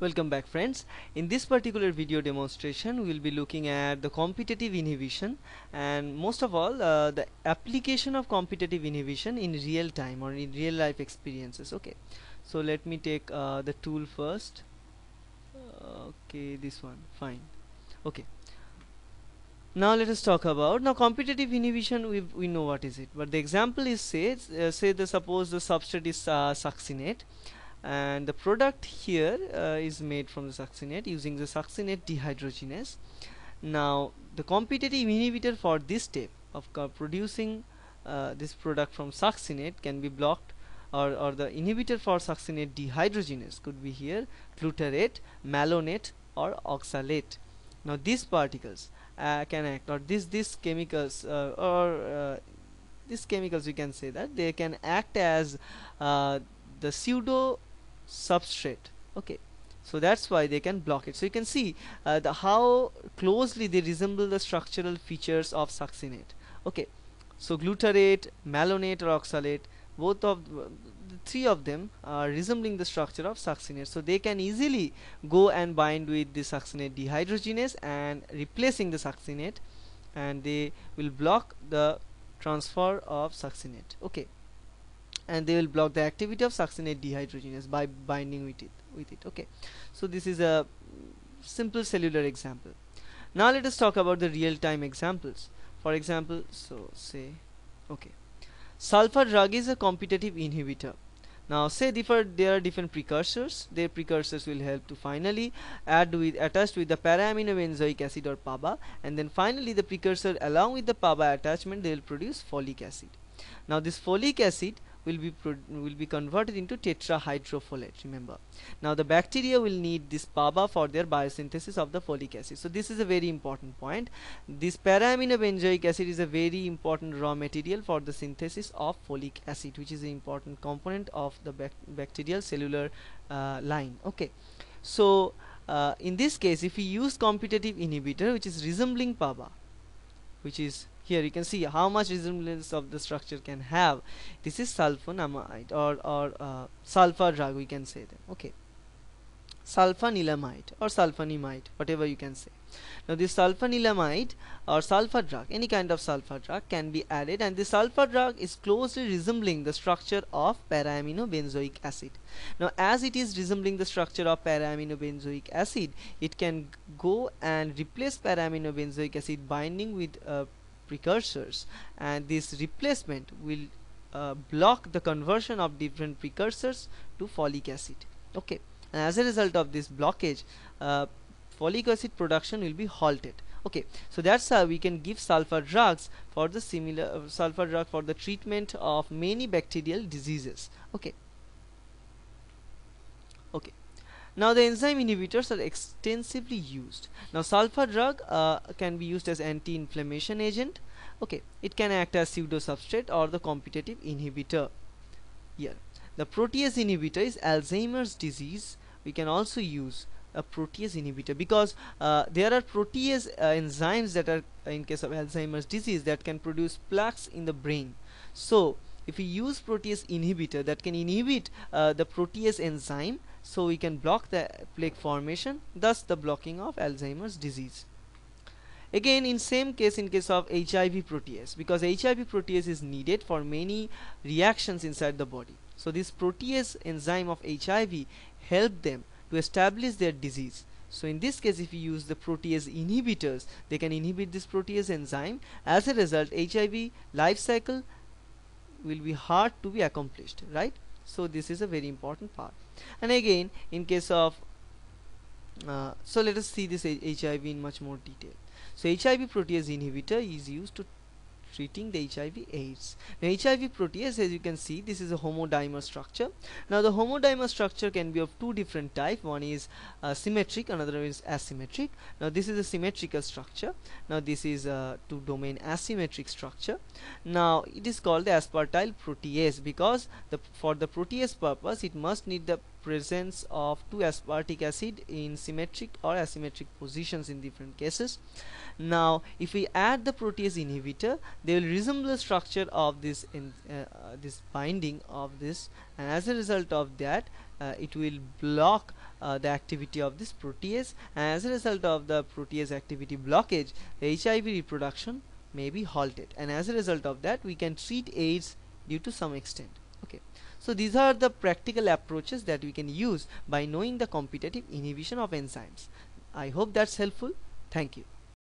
Welcome back friends. In this particular video demonstration we will be looking at the competitive inhibition and most of all uh, the application of competitive inhibition in real time or in real life experiences. Okay, so let me take uh, the tool first. Okay, this one, fine. Okay. Now let us talk about now competitive inhibition. We we know what is it, but the example is say uh, say the suppose the substrate is uh, succinate and the product here uh, is made from the succinate using the succinate dehydrogenase now the competitive inhibitor for this step of producing uh, this product from succinate can be blocked or, or the inhibitor for succinate dehydrogenase could be here glutarate malonate or oxalate now these particles uh, can act or this these chemicals uh, or uh, these chemicals you can say that they can act as uh, the pseudo substrate okay so that's why they can block it so you can see uh, the how closely they resemble the structural features of succinate okay so glutarate malonate or oxalate both of uh, the three of them are resembling the structure of succinate so they can easily go and bind with the succinate dehydrogenase and replacing the succinate and they will block the transfer of succinate okay and they will block the activity of succinate dehydrogenase by binding with it with it okay so this is a simple cellular example now let us talk about the real-time examples for example so say okay sulfur drug is a competitive inhibitor now say there are different precursors their precursors will help to finally add with attached with the paraaminobenzoic acid or PABA and then finally the precursor along with the PABA attachment they will produce folic acid now this folic acid will be will be converted into tetrahydrofolate remember now the bacteria will need this pABA for their biosynthesis of the folic acid so this is a very important point this paraaminobenzoic acid is a very important raw material for the synthesis of folic acid which is an important component of the bac bacterial cellular uh, line okay so uh, in this case if we use competitive inhibitor which is resembling PABA which is here you can see how much resemblance of the structure can have this is sulfonamide or, or uh, sulfur drug we can say them okay sulfanilamide or sulfonamide whatever you can say now this sulfanilamide or sulfur drug any kind of sulfur drug can be added and this sulfur drug is closely resembling the structure of para acid now as it is resembling the structure of para acid it can go and replace para acid binding with uh, precursors and this replacement will uh, block the conversion of different precursors to folic acid okay and as a result of this blockage uh, folic acid production will be halted okay so that's how we can give sulfur drugs for the similar uh, sulfur drug for the treatment of many bacterial diseases okay okay now the enzyme inhibitors are extensively used now sulfur drug uh, can be used as anti-inflammation agent okay it can act as pseudo substrate or the competitive inhibitor here the protease inhibitor is Alzheimer's disease we can also use a protease inhibitor because uh, there are protease uh, enzymes that are uh, in case of Alzheimer's disease that can produce plaques in the brain so if we use protease inhibitor that can inhibit uh, the protease enzyme so we can block the plaque formation thus the blocking of Alzheimer's disease again in same case in case of HIV protease because HIV protease is needed for many reactions inside the body so this protease enzyme of HIV help them to establish their disease so in this case if you use the protease inhibitors they can inhibit this protease enzyme as a result HIV life cycle will be hard to be accomplished right so this is a very important part and again in case of uh, so let us see this HIV in much more detail so HIV protease inhibitor is used to treating the HIV AIDS. Now HIV protease as you can see this is a homodimer structure. Now the homodimer structure can be of two different type one is uh, symmetric another is asymmetric. Now this is a symmetrical structure. Now this is a two domain asymmetric structure. Now it is called the aspartyl protease because the for the protease purpose it must need the presence of two aspartic acid in symmetric or asymmetric positions in different cases now if we add the protease inhibitor they will resemble the structure of this in, uh, uh, this binding of this and as a result of that uh, it will block uh, the activity of this protease and as a result of the protease activity blockage the HIV reproduction may be halted and as a result of that we can treat AIDS due to some extent so these are the practical approaches that we can use by knowing the competitive inhibition of enzymes. I hope that's helpful. Thank you.